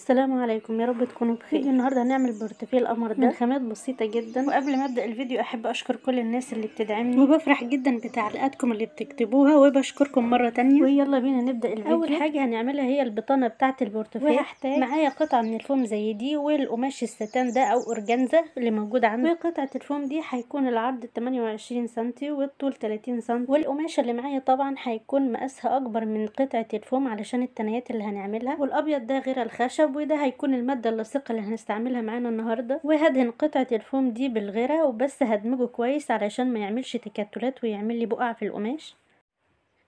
السلام عليكم يا رب تكونوا بخير النهارده هنعمل بورتفيل القمر ده خامات بسيطه جدا وقبل ما ابدا الفيديو احب اشكر كل الناس اللي بتدعمني وبفرح جدا بتعليقاتكم اللي بتكتبوها وبشكركم مره تانية ويلا بينا نبدا الفيديو اول حاجه هنعملها هي البطانه بتاعه البورتفيل وهحتاج معايا قطعه من الفوم زي دي والقماش الستان ده او اورجانزا اللي موجود عندي وقطعه الفوم دي هيكون العرض 28 سم والطول 30 سم والقماشه اللي معايا طبعا هيكون مقاسها اكبر من قطعه الفوم علشان التنايات اللي هنعملها والابيض ده غير الخشب الكتاب وده هيكون المادة اللاصقة اللي هنستعملها معانا النهاردة وهدهن قطعة الفوم دي بالغيرة وبس هدمجه كويس علشان ما يعملش تكتلات ويعمل لي بقع في القماش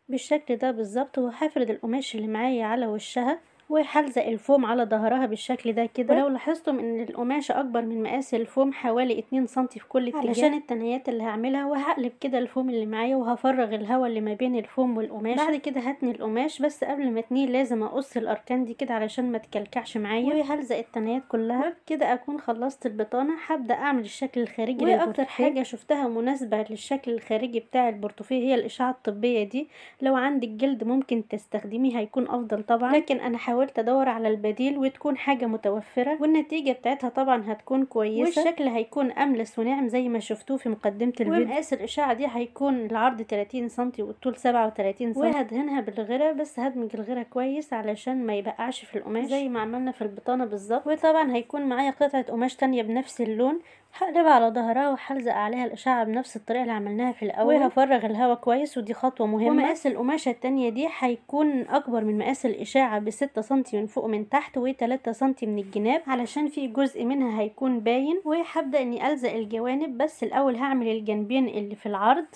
بالشكل ده بالظبط وهفرد القماش اللي معايا على وشها وهلزق الفوم على ظهرها بالشكل ده كده ولو لاحظتم ان القماشة اكبر من مقاس الفوم حوالي 2 سم في كل اتجاه علشان التنايات اللي هعملها وهقلب كده الفوم اللي معايا وهفرغ الهواء اللي ما بين الفوم والقماش بعد كده هتني القماش بس قبل ما اتنيه لازم اقص الاركان دي كده علشان ما تكلكعش معايا وهلزق التنايات كلها كده اكون خلصت البطانه هبدا اعمل الشكل الخارجي واكتر حاجه شفتها مناسبه للشكل الخارجي بتاع البورتوفيه هي الاشعه الطبيه دي لو عندك جلد ممكن تستخدميه هيكون افضل طبعا لكن انا حاولت حاولت ادور على البديل وتكون حاجه متوفره والنتيجه بتاعتها طبعا هتكون كويسه والشكل هيكون املس وناعم زي ما شفتوه في مقدمه الفيديو ومقاس الاشعه دي هيكون العرض 30 سم والطول 37 سم وهدهنها بالغيره بس هدمج الغيره كويس علشان ما يبقعش في القماش زي ما عملنا في البطانه بالظبط وطبعا هيكون معايا قطعه قماش تانية بنفس اللون هقلبها على ظهرها وهلزق عليها الاشعه بنفس الطريقه اللي عملناها في الاول وهفرغ الهواء كويس ودي خطوه مهمه ومقاس القماشه التانية دي هيكون اكبر من مقاس الاشعه بستة سنتي من فوق من تحت و3 من الجناب علشان في جزء منها هيكون باين وهبدأ اني ألزق الجوانب بس الأول هعمل الجنبين اللي في العرض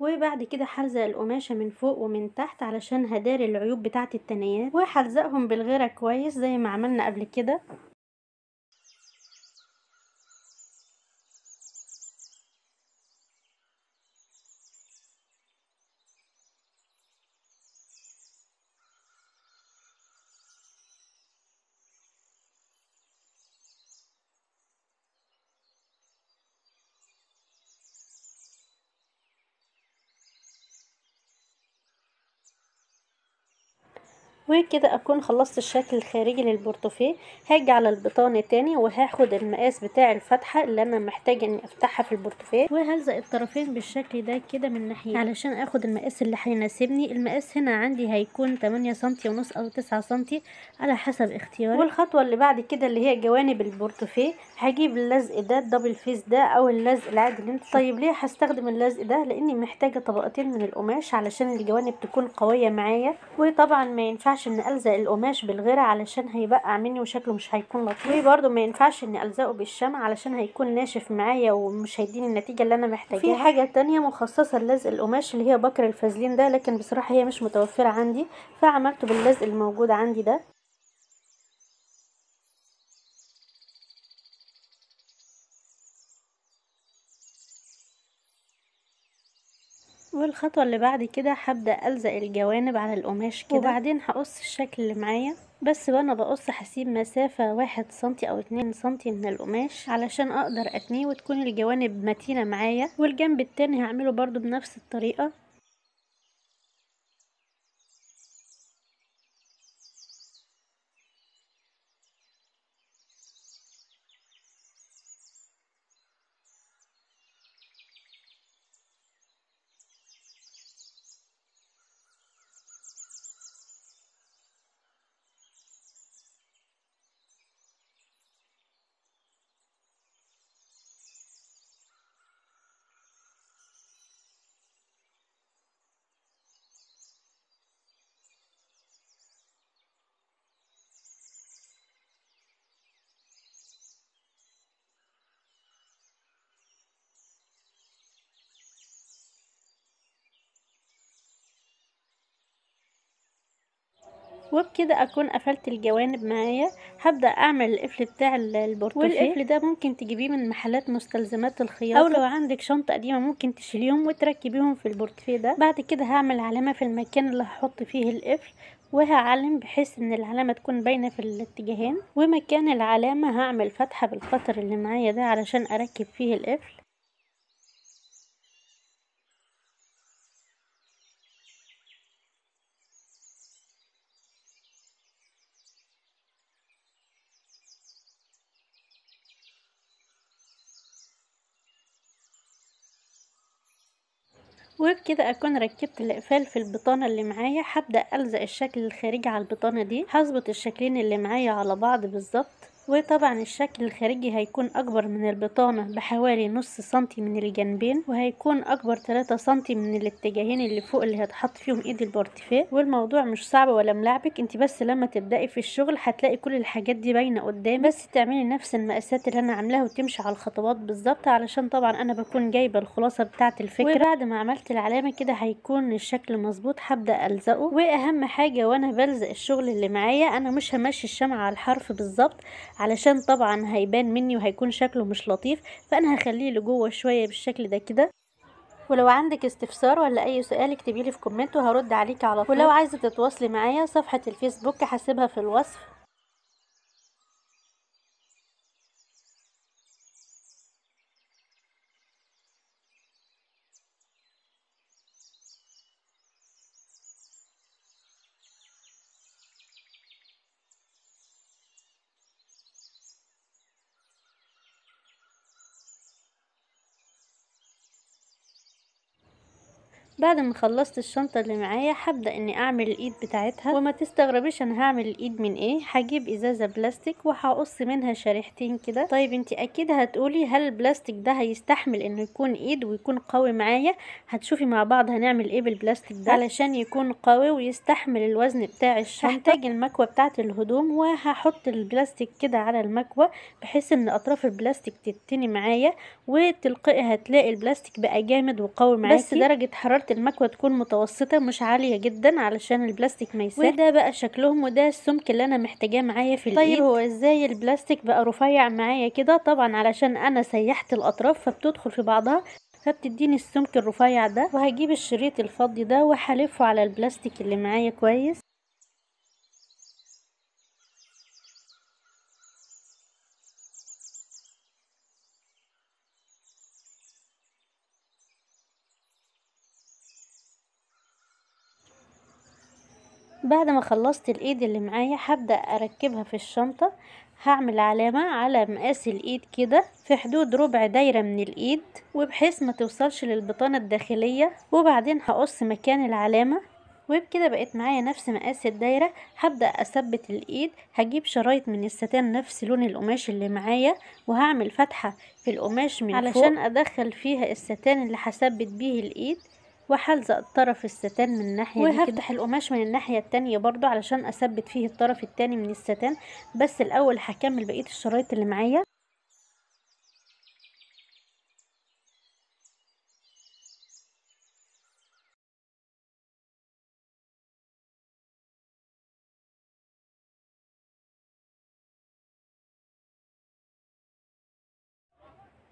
وبعد كده هلزق القماشه من فوق ومن تحت علشان هداري العيوب بتاعه التنايات وهلزقهم بالغيره كويس زي ما عملنا قبل كده وكده اكون خلصت الشكل الخارجي للبورتوفيه هاجي على البطانه تاني وهاخد المقاس بتاع الفتحه اللي انا محتاجه اني افتحها في البورتوفيه وهلزق الطرفين بالشكل ده كده من ناحيه علشان اخد المقاس اللي هيناسبني المقاس هنا عندي هيكون 8 سنتي ونص او 9 سنتي على حسب اختياري والخطوه اللي بعد كده اللي هي جوانب البورتوفيه هجيب اللزق ده الدبل فيس ده او اللزق العادي اللي انت طيب ليه هستخدم اللزق ده لاني محتاجه طبقتين من القماش علشان الجوانب تكون قويه معايا وطبعا ما ينفعش ينفعش ان الزق القماش بالغيره علشان هيبقع مني وشكله مش هيكون لطيف وبرده ما ينفعش ان الزقه بالشمع علشان هيكون ناشف معايا ومش هيديني النتيجه اللي انا محتاجاها في حاجه تانية مخصصه للزق القماش اللي هي بكر الفازلين ده لكن بصراحه هي مش متوفره عندي فعملته باللزق الموجود عندي ده والخطوة اللي بعد كده هبدأ ألزق الجوانب على القماش كده وبعدين هقص الشكل اللي معايا بس وانا بقص هسيب مسافة واحد سنتي او اتنين سنتي من القماش علشان اقدر اتنيه وتكون الجوانب متينة معايا والجنب التاني هعمله برضو بنفس الطريقة وبكده اكون قفلت الجوانب معايا هبدا اعمل القفل بتاع البورتوفيه والقفل ده ممكن تجيبيه من محلات مستلزمات الخياطه او لو عندك شنطه قديمه ممكن تشيليهم وتركبيهم في البورتوفيه ده بعد كده هعمل علامه في المكان اللي هحط فيه القفل وهعلم بحيث ان العلامة تكون باينة في الاتجاهين ومكان العلامة هعمل فتحة بالقطر اللي معايا ده علشان اركب فيه القفل وبكده اكون ركبت الاقفال في البطانه اللي معايا هبدا الزق الشكل الخارجي على البطانه دي هظبط الشكلين اللي معايا على بعض بالظبط وطبعا الشكل الخارجي هيكون اكبر من البطانة بحوالي نص سنتي من الجنبين وهيكون اكبر 3 سنتي من الاتجاهين اللي فوق اللي هتحط فيهم ايد البارتيفيه والموضوع مش صعب ولا ملعبك انت بس لما تبدأي في الشغل هتلاقي كل الحاجات دي باينة قدام بس تعملي نفس المقاسات اللي انا عاملاها وتمشي على الخطوات بالظبط علشان طبعا انا بكون جايبة الخلاصة بتاعة الفكرة وبعد ما عملت العلامة كده هيكون الشكل مظبوط هبدأ الزقه واهم حاجة وانا بلزق الشغل اللي معايا انا مش همشي الشمعة على الحرف بالظبط علشان طبعا هيبان مني وهيكون شكله مش لطيف فانا هخليه لجوه شويه بالشكل ده كده ولو عندك استفسار ولا اي سؤال اكتبيلي في كومنت وهرد عليك على طول ولو عايزه تتواصلي معايا صفحه الفيسبوك هسيبها في الوصف بعد ما خلصت الشنطة اللي معايا هبدأ اني اعمل الايد بتاعتها وما تستغربش انا هعمل الايد من ايه هجيب ازازة بلاستيك وهقص منها شريحتين كده طيب انت اكيد هتقولي هل البلاستيك ده هيستحمل انه يكون ايد ويكون قوي معايا هتشوفي مع بعض هنعمل ايه بالبلاستيك ده علشان يكون قوي ويستحمل الوزن بتاع الشنطة هحتاج المكوة بتاعت الهدوم وهحط البلاستيك كده على المكوة بحيث ان اطراف البلاستيك تتني معايا وتلقائي هتلاقي البلاستيك بقى جامد وقوي معاكي بس درجة حرارة الوقت المكوة تكون متوسطة مش عالية جدا علشان البلاستيك ما يسيح وده بقى شكلهم وده السمك اللي انا محتاجاه معايا في الإيد طيب هو ازاي البلاستيك بقى رفيع معايا كده طبعا علشان انا سيحت الاطراف فبتدخل في بعضها فبتديني السمك الرفيع ده وهجيب الشريط الفضي ده وهلفه على البلاستيك اللي معايا كويس بعد ما خلصت الايد اللي معايا هبدأ اركبها في الشنطة هعمل علامة على مقاس الايد كده في حدود ربع دايرة من الايد وبحيث ما توصلش للبطانة الداخلية وبعدين هقص مكان العلامة وبكده بقت معايا نفس مقاس الدايرة هبدأ أثبت الإيد هجيب شرايط من الستان نفس لون القماش اللي معايا وهعمل فتحة في القماش من علشان فوق علشان أدخل فيها الستان اللي هثبت بيه الإيد وهلزق طرف الستان من الناحية وهفتح القماش من الناحية التانية برضو علشان اثبت فيه الطرف التاني من الستان بس الاول هكمل بقية الشرايط اللي معايا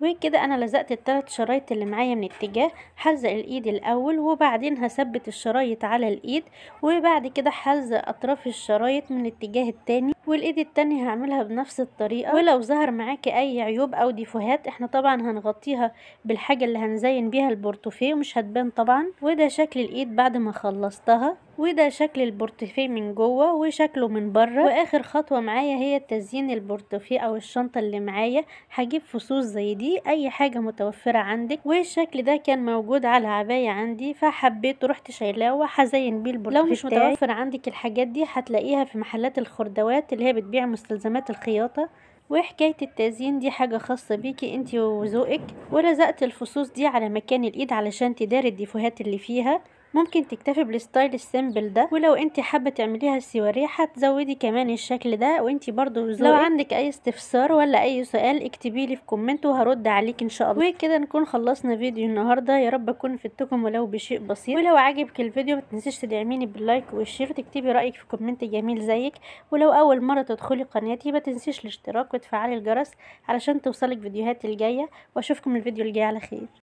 وكده انا لزقت الثلاث شرايط اللي معايا من اتجاه هلزق الايد الاول وبعدين هثبت الشرايط على الايد وبعد كده هلزق اطراف الشرايط من الاتجاه التاني والايد التانية هعملها بنفس الطريقة ولو ظهر معاكي اي عيوب او ديفوهات احنا طبعا هنغطيها بالحاجة اللي هنزين بيها البورتوفيه ومش هتبان طبعا وده شكل الايد بعد ما خلصتها وده شكل البورتفيه من جوه وشكله من بره واخر خطوه معايا هي تزيين البورتفيه او الشنطه اللي معايا هجيب فصوص زي دي اي حاجه متوفره عندك والشكل ده كان موجود على عبايه عندي فحبيت رحت شايلاه وهزين بيه البورتفيه لو مش متوفر عندك الحاجات دي هتلاقيها في محلات الخردوات اللي هي بتبيع مستلزمات الخياطه وحكاية التزيين دي حاجة خاصة بيكي انتي وذوقك ولزقت الفصوص دي على مكان الايد علشان تداري الديفوهات اللي فيها ممكن تكتفي بالستايل السيمبل ده ولو انت حابه تعمليها السواريه هتزودي كمان الشكل ده وانت برضو زوقك. لو عندك اي استفسار ولا اي سؤال اكتبي لي في كومنت وهرد عليك ان شاء الله وكده نكون خلصنا فيديو النهارده يا رب اكون فدتكم ولو بشيء بسيط ولو عجبك الفيديو ما تنسيش تدعميني باللايك والشير وتكتبي رايك في كومنت جميل زيك ولو اول مره تدخلي قناتي ما تنسيش الاشتراك وتفعلي الجرس علشان توصلك فيديوهاتي الجايه واشوفكم الفيديو الجاي على خير